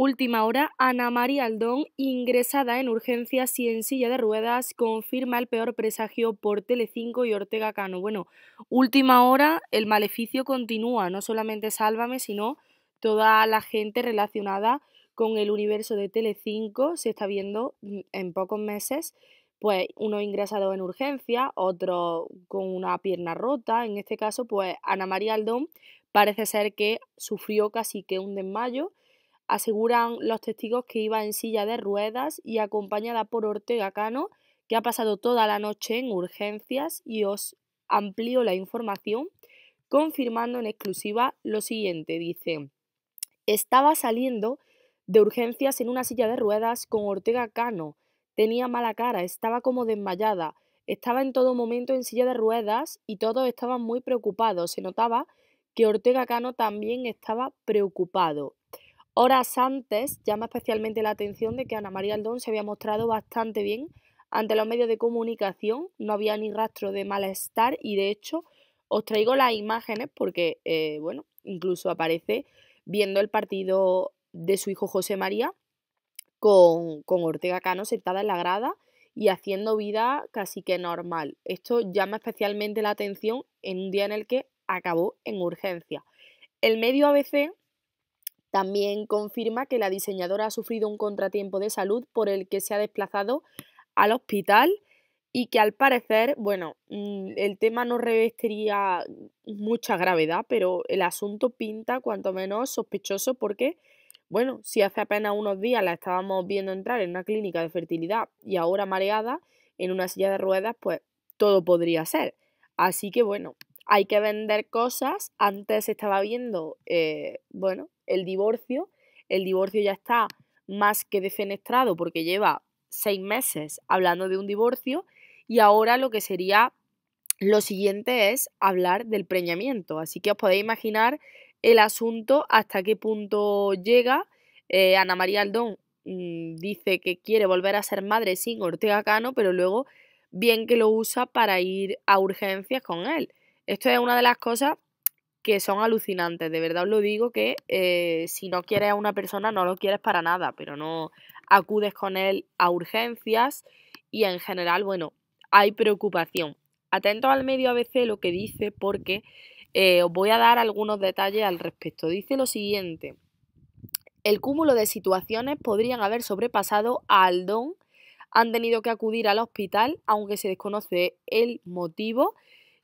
Última hora, Ana María Aldón, ingresada en urgencias y en silla de ruedas, confirma el peor presagio por Telecinco y Ortega Cano. Bueno, última hora, el maleficio continúa, no solamente Sálvame, sino toda la gente relacionada con el universo de Telecinco se está viendo mm, en pocos meses, pues uno ingresado en urgencia, otro con una pierna rota, en este caso pues Ana María Aldón parece ser que sufrió casi que un desmayo aseguran los testigos que iba en silla de ruedas y acompañada por Ortega Cano, que ha pasado toda la noche en urgencias y os amplío la información confirmando en exclusiva lo siguiente, dice, estaba saliendo de urgencias en una silla de ruedas con Ortega Cano, tenía mala cara, estaba como desmayada, estaba en todo momento en silla de ruedas y todos estaban muy preocupados, se notaba que Ortega Cano también estaba preocupado Horas antes llama especialmente la atención de que Ana María Aldón se había mostrado bastante bien ante los medios de comunicación, no había ni rastro de malestar y de hecho os traigo las imágenes porque, eh, bueno, incluso aparece viendo el partido de su hijo José María con, con Ortega Cano sentada en la grada y haciendo vida casi que normal. Esto llama especialmente la atención en un día en el que acabó en urgencia. El medio ABC también confirma que la diseñadora ha sufrido un contratiempo de salud por el que se ha desplazado al hospital y que al parecer, bueno, mm, el tema no revestiría mucha gravedad, pero el asunto pinta cuanto menos sospechoso porque, bueno, si hace apenas unos días la estábamos viendo entrar en una clínica de fertilidad y ahora mareada en una silla de ruedas, pues todo podría ser. Así que bueno, hay que vender cosas. Antes estaba viendo, eh, bueno, el divorcio. El divorcio ya está más que defenestrado porque lleva seis meses hablando de un divorcio y ahora lo que sería lo siguiente es hablar del preñamiento. Así que os podéis imaginar el asunto hasta qué punto llega. Eh, Ana María Aldón mm, dice que quiere volver a ser madre sin Ortega Cano, pero luego bien que lo usa para ir a urgencias con él. Esto es una de las cosas que son alucinantes. De verdad os lo digo que eh, si no quieres a una persona, no lo quieres para nada, pero no acudes con él a urgencias y en general, bueno, hay preocupación. Atento al medio ABC lo que dice porque eh, os voy a dar algunos detalles al respecto. Dice lo siguiente. El cúmulo de situaciones podrían haber sobrepasado al don, Han tenido que acudir al hospital, aunque se desconoce el motivo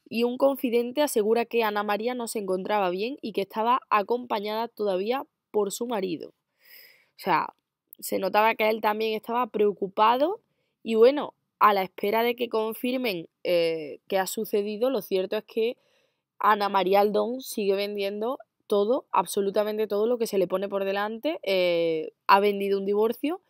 y un confidente asegura que Ana María no se encontraba bien y que estaba acompañada todavía por su marido. O sea, se notaba que él también estaba preocupado y bueno, a la espera de que confirmen eh, qué ha sucedido, lo cierto es que Ana María Aldón sigue vendiendo todo, absolutamente todo lo que se le pone por delante. Eh, ha vendido un divorcio,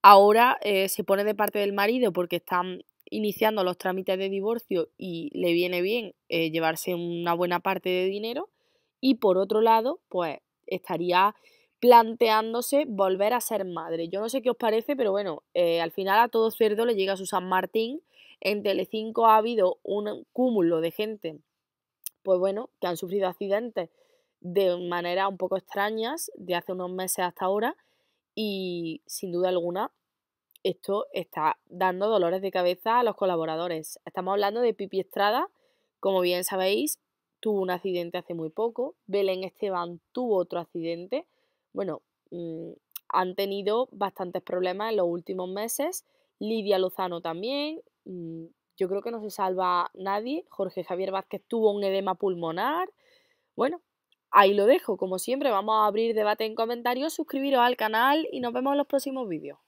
ahora eh, se pone de parte del marido porque están iniciando los trámites de divorcio y le viene bien eh, llevarse una buena parte de dinero y por otro lado, pues estaría planteándose volver a ser madre. Yo no sé qué os parece, pero bueno, eh, al final a todo cerdo le llega San Martín. En Telecinco ha habido un cúmulo de gente, pues bueno, que han sufrido accidentes de manera un poco extrañas de hace unos meses hasta ahora y sin duda alguna esto está dando dolores de cabeza a los colaboradores. Estamos hablando de Pipi Estrada, como bien sabéis, tuvo un accidente hace muy poco, Belén Esteban tuvo otro accidente, bueno, mm, han tenido bastantes problemas en los últimos meses, Lidia Lozano también, mm, yo creo que no se salva nadie, Jorge Javier Vázquez tuvo un edema pulmonar, bueno, ahí lo dejo, como siempre vamos a abrir debate en comentarios, suscribiros al canal y nos vemos en los próximos vídeos.